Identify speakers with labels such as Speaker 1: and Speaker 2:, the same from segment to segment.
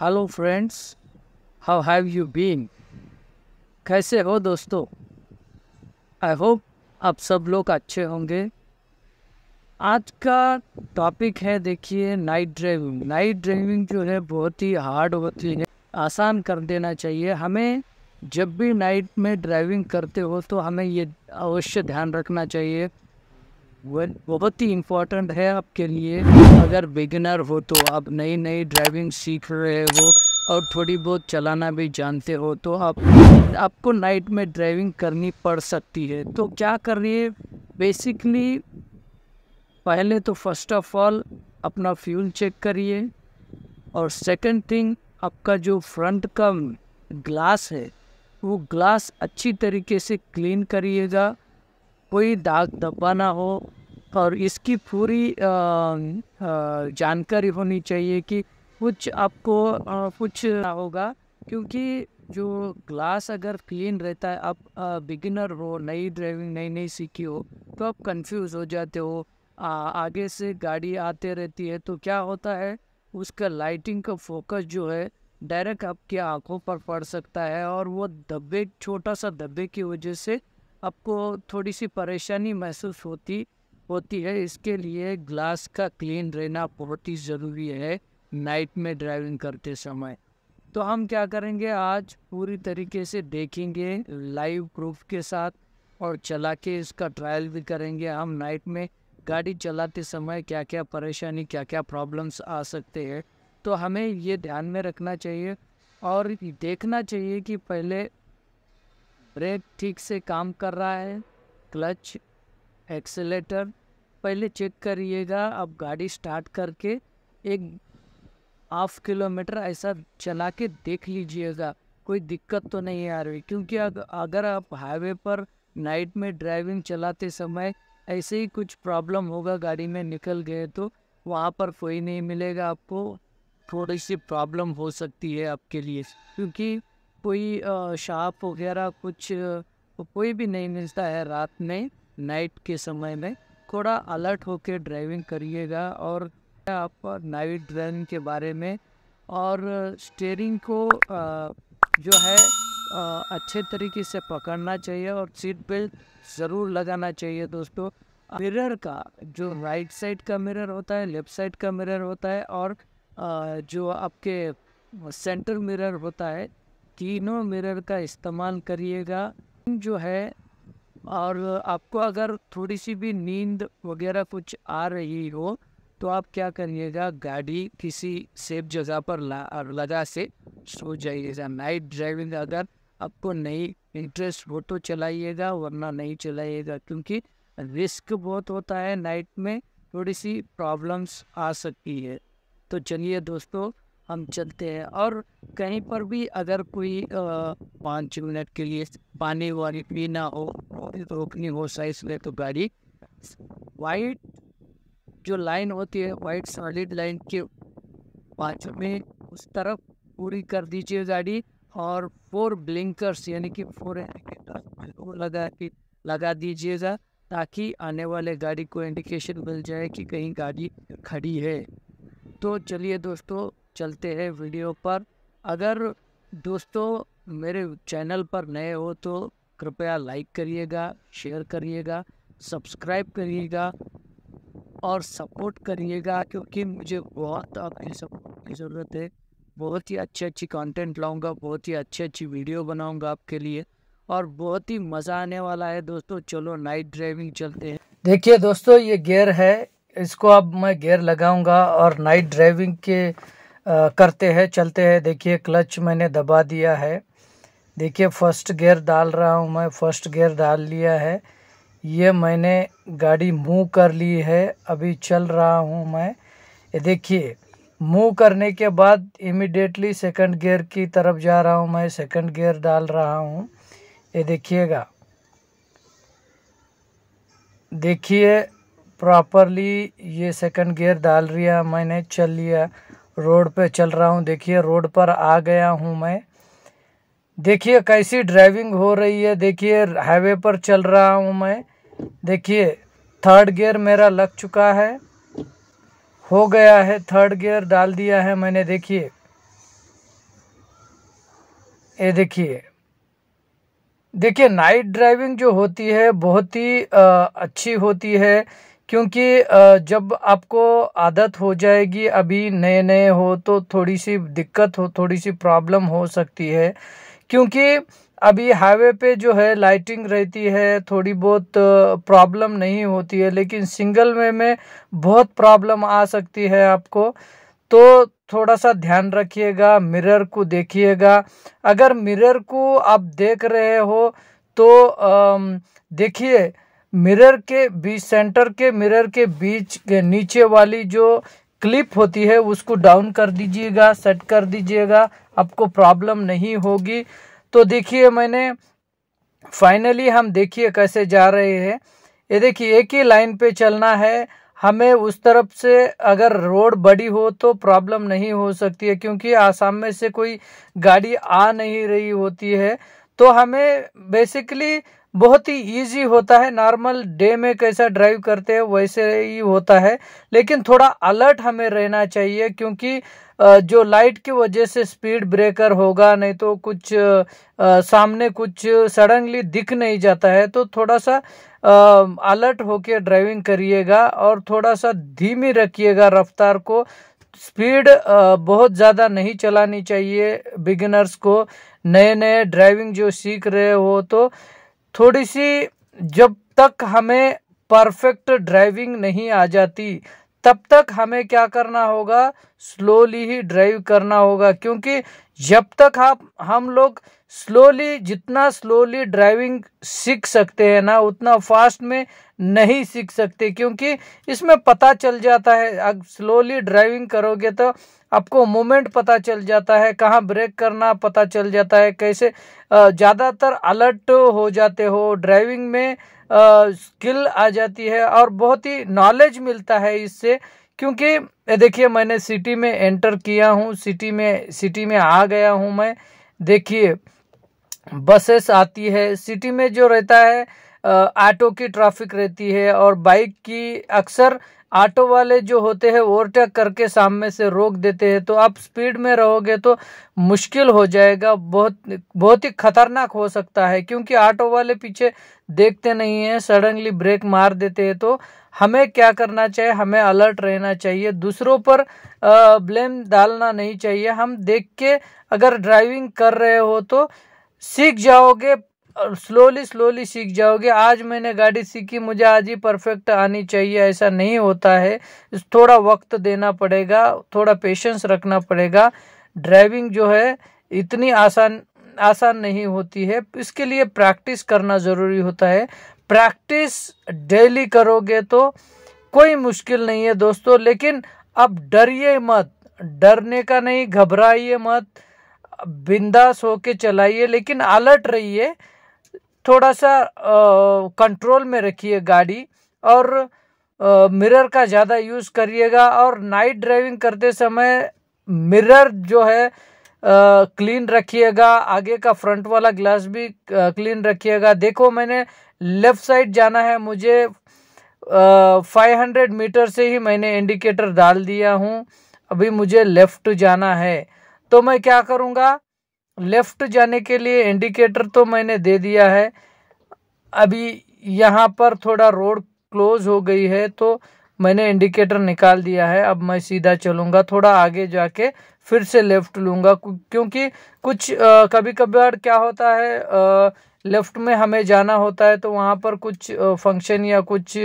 Speaker 1: hello friends how have you been कैसे हो दोस्तों आई होप आप सब लोग अच्छे होंगे आज का टॉपिक है देखिए नाइट ड्राइविंग नाइट ड्राइविंग जो है बहुत ही हार्ड होती है आसान कर देना चाहिए हमें जब भी नाइट में ड्राइविंग करते हो तो हमें ये अवश्य ध्यान रखना चाहिए वेल बहुत ही इम्पोर्टेंट है आपके लिए अगर बिगिनर हो तो आप नई नई ड्राइविंग सीख रहे हो और थोड़ी बहुत चलाना भी जानते हो तो आप आपको नाइट में ड्राइविंग करनी पड़ सकती है तो क्या करिए बेसिकली पहले तो फर्स्ट ऑफ ऑल अपना फ्यूल चेक करिए और सेकंड थिंग आपका जो फ्रंट का ग्लास है वो ग्लास अच्छी तरीके से क्लीन करिएगा कोई दाग धब्बा ना हो और इसकी पूरी जानकारी होनी चाहिए कि कुछ आपको कुछ ना होगा क्योंकि जो ग्लास अगर क्लीन रहता है आप बिगिनर हो नई ड्राइविंग नई नई सीखी हो तो आप कंफ्यूज हो जाते हो आ, आगे से गाड़ी आते रहती है तो क्या होता है उसका लाइटिंग का फोकस जो है डायरेक्ट आपकी आंखों पर पड़ सकता है और वो धब्बे छोटा सा धब्बे की वजह से आपको थोड़ी सी परेशानी महसूस होती होती है इसके लिए ग्लास का क्लीन रहना बहुत ही ज़रूरी है नाइट में ड्राइविंग करते समय तो हम क्या करेंगे आज पूरी तरीके से देखेंगे लाइव प्रूफ के साथ और चला के इसका ट्रायल भी करेंगे हम नाइट में गाड़ी चलाते समय क्या क्या परेशानी क्या क्या प्रॉब्लम्स आ सकते हैं तो हमें ये ध्यान में रखना चाहिए और देखना चाहिए कि पहले ब्रेक ठीक से काम कर रहा है क्लच एक्सेलेटर पहले चेक करिएगा अब गाड़ी स्टार्ट करके एक हाफ किलोमीटर ऐसा चला के देख लीजिएगा कोई दिक्कत तो नहीं आ रही क्योंकि अगर आप हाईवे पर नाइट में ड्राइविंग चलाते समय ऐसे ही कुछ प्रॉब्लम होगा गाड़ी में निकल गए तो वहाँ पर कोई नहीं मिलेगा आपको थोड़ी सी प्रॉब्लम हो सकती है आपके लिए क्योंकि कोई शाप वगैरह कुछ कोई भी नहीं मिलता है रात में नाइट के समय में थोड़ा अलर्ट होकर ड्राइविंग करिएगा और आप नाइट ड्राइविंग के बारे में और स्टेयरिंग को जो है अच्छे तरीके से पकड़ना चाहिए और सीट बेल्ट ज़रूर लगाना चाहिए दोस्तों मिरर का जो राइट साइड का मिरर होता है लेफ्ट साइड का मिरर होता है और जो आपके सेंटर मिरर होता है तीनों मिरर का इस्तेमाल करिएगा जो है और आपको अगर थोड़ी सी भी नींद वगैरह कुछ आ रही हो तो आप क्या करिएगा गाड़ी किसी सेफ जगह पर लगा से सो जाइएगा नाइट ड्राइविंग अगर आपको नहीं इंटरेस्ट हो तो चलाइएगा वरना नहीं चलाइएगा क्योंकि रिस्क बहुत होता है नाइट में थोड़ी सी प्रॉब्लम्स आ सकती है तो चलिए दोस्तों हम चलते हैं और कहीं पर भी अगर कोई पाँच मिनट के लिए पानी वानी पीना हो तो रोकनी हो साइज में तो गाड़ी वाइट जो लाइन होती है वाइट सॉलिड लाइन के पाँच में उस तरफ पूरी कर दीजिए गाड़ी और फोर ब्लिंकर्स यानी कि फोर वो लगा के लगा दीजिएगा ताकि आने वाले गाड़ी को इंडिकेशन मिल जाए कि कहीं गाड़ी खड़ी है तो चलिए दोस्तों चलते हैं वीडियो पर अगर दोस्तों मेरे चैनल पर नए हो तो कृपया लाइक करिएगा शेयर करिएगा सब्सक्राइब करिएगा और सपोर्ट करिएगा क्योंकि मुझे बहुत आपकी सपोर्ट की ज़रूरत है बहुत ही अच्छी अच्छी कंटेंट लाऊंगा बहुत ही अच्छी अच्छी वीडियो बनाऊंगा आपके लिए और बहुत ही मज़ा आने वाला है दोस्तों चलो नाइट ड्राइविंग चलते हैं
Speaker 2: देखिए दोस्तों ये गेयर है इसको अब मैं गेयर लगाऊंगा और नाइट ड्राइविंग के करते हैं चलते हैं देखिए क्लच मैंने दबा दिया है देखिए फर्स्ट गियर डाल रहा हूँ मैं फर्स्ट गियर डाल लिया है ये मैंने गाड़ी मूव कर ली है अभी चल रहा हूँ मैं ये देखिए मूव करने के बाद इमिडिएटली सेकंड गियर की तरफ जा रहा हूँ मैं सेकंड गियर डाल रहा हूँ ये देखिएगा देखिए प्रॉपरली ये सेकंड गियर डाल रिया मैंने चल लिया रोड पे चल रहा हूँ देखिए रोड पर आ गया हूँ मैं देखिए कैसी ड्राइविंग हो रही है देखिए हाईवे पर चल रहा हूँ मैं देखिए थर्ड गियर मेरा लग चुका है हो गया है थर्ड गियर डाल दिया है मैंने देखिए ये देखिए देखिए नाइट ड्राइविंग जो होती है बहुत ही अच्छी होती है क्योंकि जब आपको आदत हो जाएगी अभी नए नए हो तो थोड़ी सी दिक्कत हो थोड़ी सी प्रॉब्लम हो सकती है क्योंकि अभी हाईवे पे जो है लाइटिंग रहती है थोड़ी बहुत प्रॉब्लम नहीं होती है लेकिन सिंगल वे में बहुत प्रॉब्लम आ सकती है आपको तो थोड़ा सा ध्यान रखिएगा मिरर को देखिएगा अगर मिरर को आप देख रहे हो तो देखिए मिरर के बीच सेंटर के मिरर के बीच के नीचे वाली जो क्लिप होती है उसको डाउन कर दीजिएगा सेट कर दीजिएगा आपको प्रॉब्लम नहीं होगी तो देखिए मैंने फाइनली हम देखिए कैसे जा रहे हैं ये देखिए एक ही लाइन पे चलना है हमें उस तरफ से अगर रोड बड़ी हो तो प्रॉब्लम नहीं हो सकती है क्योंकि आसाम में से कोई गाड़ी आ नहीं रही होती है तो हमें बेसिकली बहुत ही इजी होता है नॉर्मल डे में कैसा ड्राइव करते हैं वैसे ही होता है लेकिन थोड़ा अलर्ट हमें रहना चाहिए क्योंकि जो लाइट की वजह से स्पीड ब्रेकर होगा नहीं तो कुछ सामने कुछ सडनली दिख नहीं जाता है तो थोड़ा सा अलर्ट होके ड्राइविंग करिएगा और थोड़ा सा धीमी रखिएगा रफ्तार को स्पीड बहुत ज़्यादा नहीं चलानी चाहिए बिगिनर्स को नए नए ड्राइविंग जो सीख रहे हो तो थोड़ी सी जब तक हमें परफेक्ट ड्राइविंग नहीं आ जाती तब तक हमें क्या करना होगा स्लोली ही ड्राइव करना होगा क्योंकि जब तक आप हम लोग स्लोली जितना स्लोली ड्राइविंग सीख सकते हैं ना उतना फास्ट में नहीं सीख सकते क्योंकि इसमें पता चल जाता है अब स्लोली ड्राइविंग करोगे तो आपको मोमेंट पता चल जाता है कहाँ ब्रेक करना पता चल जाता है कैसे ज़्यादातर अलर्ट हो जाते हो ड्राइविंग में स्किल आ जाती है और बहुत ही नॉलेज मिलता है इससे क्योंकि देखिए मैंने सिटी में एंटर किया हूँ सिटी में सिटी में आ गया हूँ मैं देखिए बसेस आती है सिटी में जो रहता है ऑटो की ट्रैफिक रहती है और बाइक की अक्सर ऑटो वाले जो होते हैं ओवरटेक करके सामने से रोक देते हैं तो आप स्पीड में रहोगे तो मुश्किल हो जाएगा बहुत बहुत ही खतरनाक हो सकता है क्योंकि ऑटो वाले पीछे देखते नहीं हैं सडनली ब्रेक मार देते हैं तो हमें क्या करना चाहिए हमें अलर्ट रहना चाहिए दूसरों पर ब्लेम डालना नहीं चाहिए हम देख के अगर ड्राइविंग कर रहे हो तो सीख जाओगे स्लोली स्लोली सीख जाओगे आज मैंने गाड़ी सीखी मुझे आज ही परफेक्ट आनी चाहिए ऐसा नहीं होता है थोड़ा वक्त देना पड़ेगा थोड़ा पेशेंस रखना पड़ेगा ड्राइविंग जो है इतनी आसान आसान नहीं होती है इसके लिए प्रैक्टिस करना ज़रूरी होता है प्रैक्टिस डेली करोगे तो कोई मुश्किल नहीं है दोस्तों लेकिन अब डरिए मत डरने का नहीं घबराइए मत बिंदास होके चलाइए लेकिन अलर्ट रहिए थोड़ा सा कंट्रोल में रखिए गाड़ी और मिरर का ज़्यादा यूज़ करिएगा और नाइट ड्राइविंग करते समय मिरर जो है क्लीन रखिएगा आगे का फ्रंट वाला ग्लास भी क्लीन रखिएगा देखो मैंने लेफ़्ट साइड जाना है मुझे फाइव हंड्रेड मीटर से ही मैंने इंडिकेटर डाल दिया हूँ अभी मुझे लेफ़्ट जाना है तो मैं क्या करूँगा लेफ्ट जाने के लिए इंडिकेटर तो मैंने दे दिया है अभी यहाँ पर थोड़ा रोड क्लोज हो गई है तो मैंने इंडिकेटर निकाल दिया है अब मैं सीधा चलूँगा थोड़ा आगे जाके फिर से लेफ़्ट लूँगा क्योंकि कुछ आ, कभी कभार क्या होता है आ, लेफ़्ट में हमें जाना होता है तो वहाँ पर कुछ फंक्शन या कुछ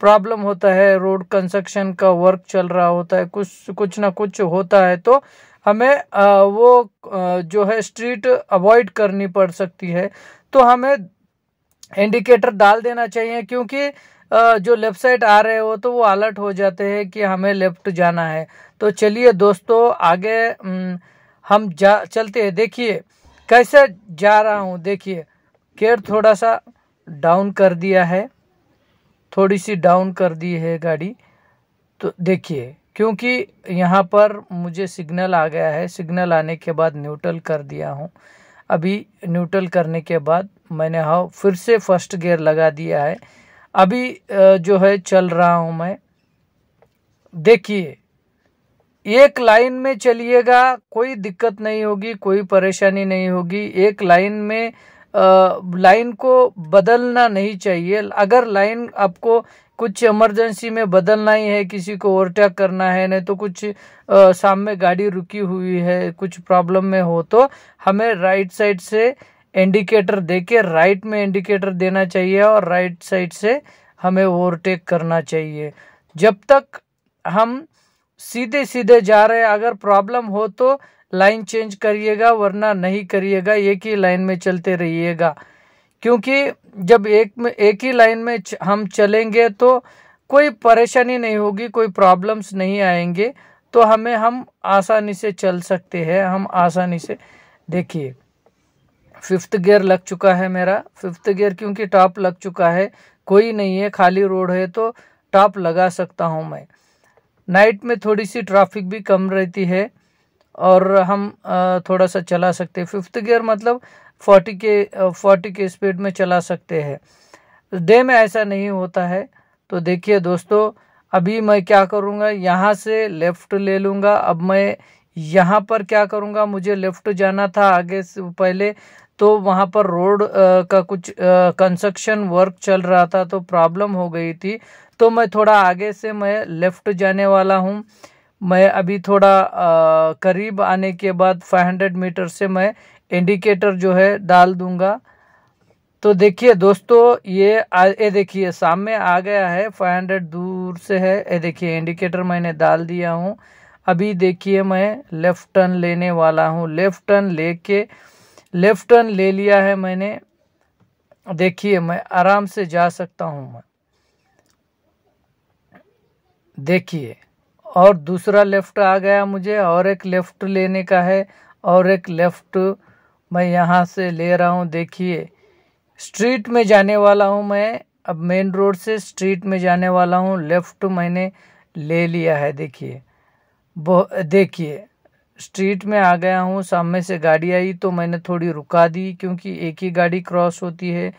Speaker 2: प्रॉब्लम होता है रोड कंस्ट्रक्शन का वर्क चल रहा होता है कुछ कुछ ना कुछ होता है तो हमें वो जो है स्ट्रीट अवॉइड करनी पड़ सकती है तो हमें इंडिकेटर डाल देना चाहिए क्योंकि जो लेफ्ट साइड आ रहे हो तो वो अलर्ट हो जाते हैं कि हमें लेफ्ट जाना है तो चलिए दोस्तों आगे हम जा चलते हैं देखिए कैसे जा रहा हूँ देखिए केयर थोड़ा सा डाउन कर दिया है थोड़ी सी डाउन कर दी है गाड़ी तो देखिए क्योंकि यहाँ पर मुझे सिग्नल आ गया है सिग्नल आने के बाद न्यूट्रल कर दिया हूँ अभी न्यूट्रल करने के बाद मैंने हाँ फिर से फर्स्ट गियर लगा दिया है अभी जो है चल रहा हूँ मैं देखिए एक लाइन में चलिएगा कोई दिक्कत नहीं होगी कोई परेशानी नहीं होगी एक लाइन में लाइन को बदलना नहीं चाहिए अगर लाइन आपको कुछ इमरजेंसी में बदलना ही है किसी को ओवरटेक करना है नहीं तो कुछ सामने गाड़ी रुकी हुई है कुछ प्रॉब्लम में हो तो हमें राइट साइड से इंडिकेटर देके राइट में इंडिकेटर देना चाहिए और राइट साइड से हमें ओवरटेक करना चाहिए जब तक हम सीधे सीधे जा रहे हैं अगर प्रॉब्लम हो तो लाइन चेंज करिएगा वरना नहीं करिएगा एक ही लाइन में चलते रहिएगा क्योंकि जब एक में एक ही लाइन में हम चलेंगे तो कोई परेशानी नहीं होगी कोई प्रॉब्लम्स नहीं आएंगे तो हमें हम आसानी से चल सकते हैं हम आसानी से देखिए फिफ्थ गियर लग चुका है मेरा फिफ्थ गियर क्योंकि टॉप लग चुका है कोई नहीं है खाली रोड है तो टॉप लगा सकता हूँ मैं नाइट में थोड़ी सी ट्रैफिक भी कम रहती है और हम थोड़ा सा चला सकते हैं फिफ्थ गियर मतलब फोर्टी के फोर्टी के स्पीड में चला सकते हैं डे में ऐसा नहीं होता है तो देखिए दोस्तों अभी मैं क्या करूँगा यहाँ से लेफ़्ट ले लूँगा अब मैं यहाँ पर क्या करूँगा मुझे लेफ़्ट जाना था आगे से पहले तो वहाँ पर रोड का कुछ कंस्ट्रक्शन वर्क चल रहा था तो प्रॉब्लम हो गई थी तो मैं थोड़ा आगे से मैं लेफ़्ट जाने वाला हूँ मैं अभी थोड़ा आ, करीब आने के बाद 500 मीटर से मैं इंडिकेटर जो है डाल दूंगा तो देखिए दोस्तों ये ये देखिए सामने आ गया है 500 दूर से है ये देखिए इंडिकेटर मैंने डाल दिया हूँ अभी देखिए मैं लेफ़्ट टर्न लेने वाला हूँ लेफ़्ट टर्न लेके लेफ़्ट टर्न ले लिया है मैंने देखिए मैं आराम से जा सकता हूँ मैं देखिए और दूसरा लेफ़्ट आ गया मुझे और एक लेफ़्ट लेने का है और एक लेफ़्ट मैं यहाँ से ले रहा हूँ देखिए स्ट्रीट में जाने वाला हूँ मैं अब मेन रोड से स्ट्रीट में जाने वाला हूँ लेफ़्ट मैंने ले लिया है देखिए देखिए स्ट्रीट में आ गया हूँ सामने से गाड़ी आई तो मैंने थोड़ी रुका दी क्योंकि एक ही गाड़ी क्रॉस होती है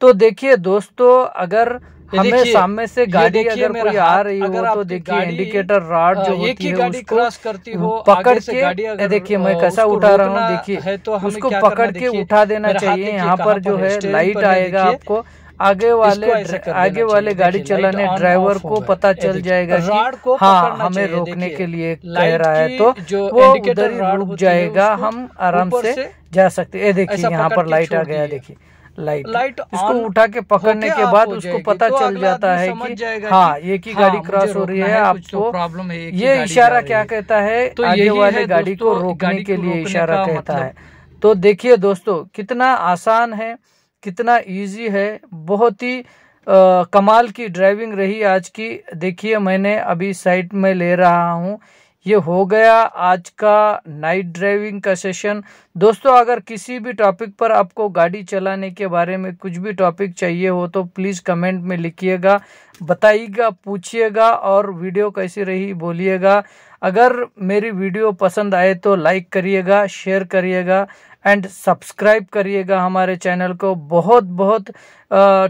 Speaker 2: तो देखिए दोस्तों अगर हमें सामने से गाड़ी अगर कोई आ रही हो तो देखिए इंडिकेटर रॉड हाँ, जो होती है उसको क्रॉस करती हो पकड़ तो के देखिए मैं कैसा उठा रहा हूँ देखिए तो उसको पकड़ के उठा देना चाहिए यहाँ पर जो है लाइट आएगा आपको आगे वाले आगे वाले गाड़ी चलाने ड्राइवर को पता चल जाएगा कि हाँ हमें रोकने के लिए कह तो रहा है तो वो उधर रुक जाएगा हम आराम से जा सकते हैं देखिए यहाँ पर लाइट आ गया देखिए लाइट लाइट इसको उठा के पकड़ने के बाद उसको पता तो चल जाता है कि हाँ ये की हाँ, गाड़ी क्रॉस हो रही है तो आपको प्रॉब्लम है ये इशारा क्या कहता है तो ये वाले गाड़ी को रोकने के लिए इशारा कहता है मतलब तो देखिए दोस्तों कितना आसान है कितना इजी है बहुत ही कमाल की ड्राइविंग रही आज की देखिए मैंने अभी साइड में ले रहा हूँ ये हो गया आज का नाइट ड्राइविंग का सेशन दोस्तों अगर किसी भी टॉपिक पर आपको गाड़ी चलाने के बारे में कुछ भी टॉपिक चाहिए हो तो प्लीज़ कमेंट में लिखिएगा बताइएगा पूछिएगा और वीडियो कैसी रही बोलिएगा अगर मेरी वीडियो पसंद आए तो लाइक करिएगा शेयर करिएगा एंड सब्सक्राइब करिएगा हमारे चैनल को बहुत बहुत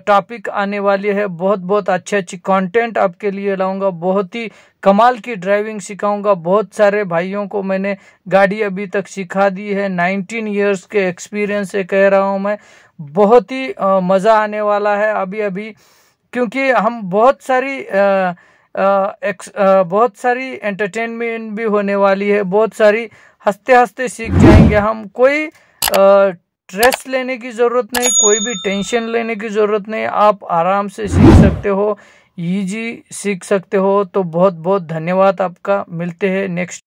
Speaker 2: टॉपिक आने वाली है बहुत बहुत अच्छे अच्छे कंटेंट आपके लिए लाऊंगा बहुत ही कमाल की ड्राइविंग सिखाऊंगा बहुत सारे भाइयों को मैंने गाड़ी अभी तक सिखा दी है 19 इयर्स के एक्सपीरियंस से कह रहा हूं मैं बहुत ही मज़ा आने वाला है अभी अभी क्योंकि हम बहुत सारी आ, आ, एक, आ, बहुत सारी एंटरटेनमेंट भी होने वाली है बहुत सारी हंसते हंसते सीख जाएंगे हम कोई स्ट्रेस लेने की ज़रूरत नहीं कोई भी टेंशन लेने की ज़रूरत नहीं आप आराम से सीख सकते हो ईजी सीख सकते हो तो बहुत बहुत धन्यवाद आपका मिलते हैं नेक्स्ट